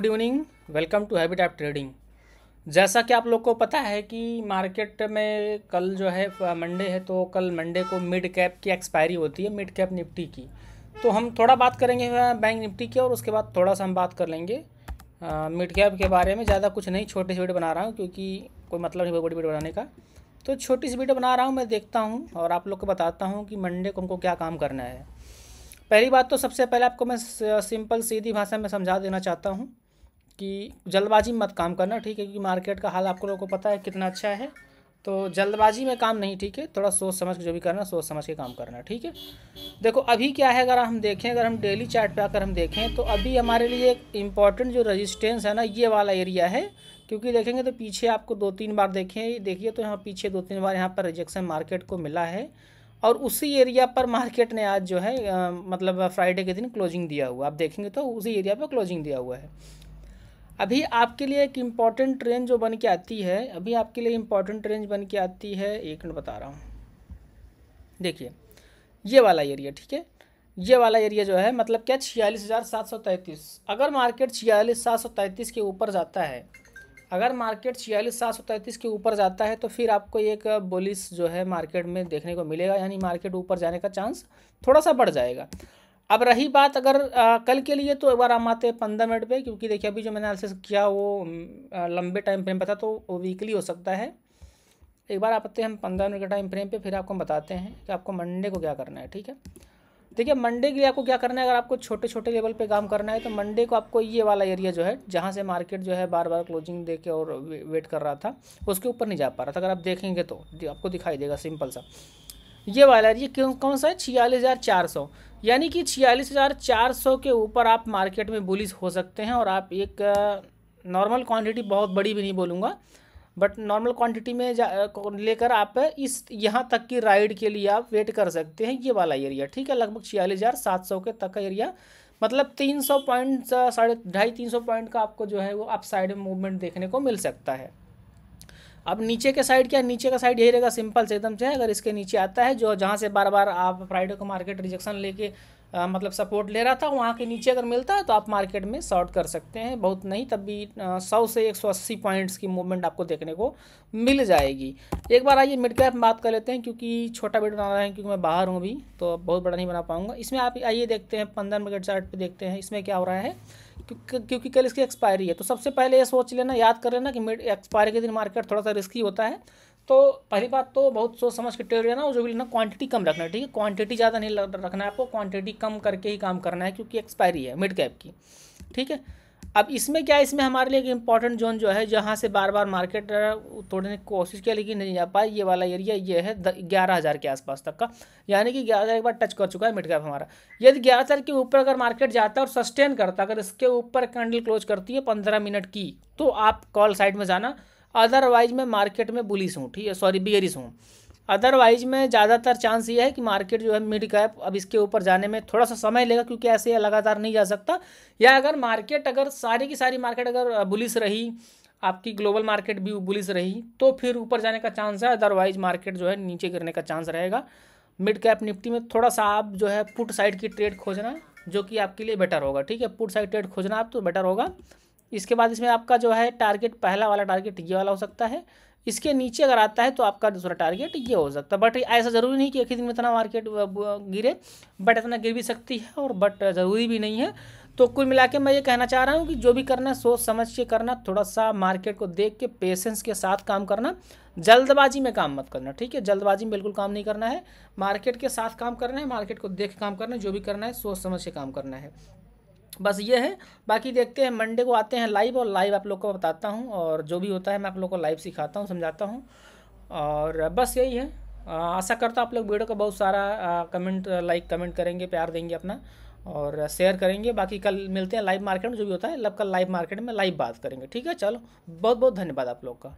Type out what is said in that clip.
good evening welcome to habit app trading जैसा कि आप लोग को पता है कि मार्केट में कल जो है मंडे है तो कल मंडे को मिड कैप की एक्सपायरी होती है मिड कैप निफ्टी की तो हम थोड़ा बात करेंगे बैंक निफ्टी की और उसके बाद थोड़ा सा हम बात कर लेंगे मिड कैप के बारे में ज़्यादा कुछ नहीं छोटी सी वीडियो बना रहा हूँ क्योंकि कोई मतलब नहीं बड़ी वीडियो बनाने का तो छोटी सी वीडियो बना रहा हूँ मैं देखता हूँ और आप लोग को बताता हूँ कि मंडे को हमको क्या काम करना है पहली बात तो सबसे पहले आपको मैं सिंपल सीधी भाषा में समझा देना चाहता हूँ कि जल्दबाजी में मत काम करना ठीक है क्योंकि मार्केट का हाल आपको लोगों को पता है कितना अच्छा है तो जल्दबाजी में काम नहीं ठीक है थोड़ा सोच समझ के जो भी करना सोच समझ के काम करना ठीक है देखो अभी क्या है अगर हम देखें अगर हम डेली चार्ट पे आकर हम देखें तो अभी हमारे लिए एक इम्पॉर्टेंट जो रेजिस्टेंस है ना ये वाला एरिया है क्योंकि देखेंगे तो पीछे आपको दो तीन बार देखें देखिए तो यहाँ पीछे दो तीन बार यहाँ पर रिजेक्शन मार्केट को मिला है और उसी एरिया पर मार्केट ने आज जो है मतलब फ्राइडे के दिन क्लोजिंग दिया हुआ आप देखेंगे तो उसी एरिया पर क्लोजिंग दिया हुआ है अभी आपके लिए एक इम्पॉर्टेंट रेंज जो बन के आती है अभी आपके लिए इम्पॉर्टेंट रेंज बन के आती है एक मिनट बता रहा हूँ देखिए ये वाला एरिया ठीक है ये वाला एरिया जो है मतलब क्या छियालीस हज़ार सात सौ तैंतीस अगर मार्केट छियालीस सात सौ तैंतीस के ऊपर जाता है अगर मार्केट छियालीस सात सौ तैंतीस के ऊपर जाता है तो फिर आपको एक बोलिस जो है मार्केट में देखने को मिलेगा यानी मार्केट ऊपर जाने का चांस थोड़ा सा बढ़ जाएगा अब रही बात अगर आ, कल के लिए तो एक बार हम आते हैं पंद्रह मिनट पे क्योंकि देखिए अभी जो मैंने एनालिसिस किया वो आ, लंबे टाइम फ्रेम पर था तो वो वीकली हो सकता है एक बार आप आते हैं हम पंद्रह मिनट के टाइम फ्रेम पे फिर आपको हम बताते हैं कि आपको मंडे को क्या करना है ठीक है देखिए मंडे के लिए आपको क्या करना है अगर आपको छोटे छोटे लेवल पर काम करना है तो मंडे को आपको ये वाला एरिया जो है जहाँ से मार्केट जो है बार बार क्लोजिंग दे के और वेट कर रहा था उसके ऊपर नहीं जा पा रहा था अगर आप देखेंगे तो आपको दिखाई देगा सिंपल सा ये वाला ये कौन सा है छियालीस हज़ार चार सौ यानी कि छियालीस हज़ार चार सौ के ऊपर आप मार्केट में बुलिस हो सकते हैं और आप एक नॉर्मल क्वांटिटी बहुत बड़ी भी नहीं बोलूँगा बट नॉर्मल क्वांटिटी में लेकर आप इस यहाँ तक की राइड के लिए आप वेट कर सकते हैं ये वाला एरिया ठीक है लगभग छियालीस हज़ार सात सौ के तक का एरिया मतलब तीन सौ पॉइंट साढ़े ढाई तीन सौ पॉइंट का आपको जो है वो आप साइड में मूवमेंट देखने को मिल सकता है अब नीचे के साइड क्या नीचे का साइड यही रहेगा सिंपल से एकदम से अगर इसके नीचे आता है जो जहाँ से बार बार आप फ्राइडे को मार्केट रिजेक्शन लेके आ, मतलब सपोर्ट ले रहा था वहाँ के नीचे अगर मिलता है तो आप मार्केट में शॉर्ट कर सकते हैं बहुत नहीं तब भी सौ से एक सौ अस्सी पॉइंट्स की मूवमेंट आपको देखने को मिल जाएगी एक बार आइए मिड कैप बात कर लेते हैं क्योंकि छोटा वीडियो बना रहे हैं क्योंकि मैं बाहर हूँ अभी तो बहुत बड़ा नहीं बना पाऊँगा इसमें आप आइए देखते हैं पंद्रह मिनट चार्ट पर देखते हैं इसमें क्या हो रहा है क्योंकि कल इसकी एक्सपायरी है तो सबसे पहले ये सोच लेना याद कर लेना कि मिड एक्सपायरी के दिन मार्केट थोड़ा सा रिस्की होता है तो पहली बात तो बहुत सोच समझ के ट्रेड लेना और जो भी लेना क्वांटिटी कम रखना है ठीक है क्वांटिटी ज़्यादा नहीं रखना है आपको क्वांटिटी कम करके ही काम करना है क्योंकि एक्सपायरी है मिड कैप की ठीक है अब इसमें क्या इसमें हमारे लिए एक इम्पॉर्टेंट जोन जो है जहाँ से बार बार मार्केट तोड़ने की कोशिश किया लेकिन नहीं जा पाई ये वाला एरिया ये है ग्यारह हज़ार के आसपास तक का यानी कि ग्यारह हज़ार एक बार टच कर चुका है मिड कैप हमारा यदि ग्यारह हज़ार के ऊपर अगर मार्केट जाता है और सस्टेन करता अगर इसके ऊपर कैंडल क्लोज करती है पंद्रह मिनट की तो आप कॉल साइड में जाना अदरवाइज मैं मार्केट में बुलिस हूँ ठीक है सॉरी बियरिस हूँ अदरवाइज में ज़्यादातर चांस ये है कि मार्केट जो है मिड कैप अब इसके ऊपर जाने में थोड़ा सा समय लेगा क्योंकि ऐसे लगातार नहीं जा सकता या अगर मार्केट अगर सारी की सारी मार्केट अगर बुलिस रही आपकी ग्लोबल मार्केट भी बुलिस रही तो फिर ऊपर जाने का चांस है अदरवाइज मार्केट जो है नीचे गिरने का चांस रहेगा मिड कैप निफ्टी में थोड़ा सा आप जो है पुट साइड की ट्रेड खोजना जो कि आपके लिए बेटर होगा ठीक है पुट साइड ट्रेड खोजना आप तो बेटर होगा इसके बाद इसमें आपका जो है टारगेट पहला वाला टारगेट ये वाला हो सकता है इसके नीचे अगर आता है तो आपका दूसरा टारगेट ये हो सकता है बट ऐसा ज़रूरी नहीं कि एक ही दिन में इतना मार्केट गिरे बट इतना गिर भी सकती है और बट ज़रूरी भी नहीं है तो कुल मिला के मैं ये कहना चाह रहा हूँ कि जो भी करना है सोच समझ के करना थोड़ा सा मार्केट को देख के पेशेंस के साथ काम करना जल्दबाजी में काम मत करना ठीक है जल्दबाजी में बिल्कुल काम नहीं करना है मार्केट के साथ काम करना है मार्केट को देख काम करना है जो भी करना है सोच समझ के काम करना है बस ये है बाकी देखते हैं मंडे को आते हैं लाइव और लाइव आप लोग को बताता हूँ और जो भी होता है मैं आप लोग को लाइव सिखाता हूँ समझाता हूँ और बस यही है आशा करता हूँ आप लोग वीडियो का बहुत सारा कमेंट लाइक कमेंट करेंगे प्यार देंगे अपना और शेयर करेंगे बाकी कल मिलते हैं लाइव मार्केट में जो भी होता है कल लाइव मार्केट में लाइव बात करेंगे ठीक है चलो बहुत बहुत धन्यवाद आप लोग का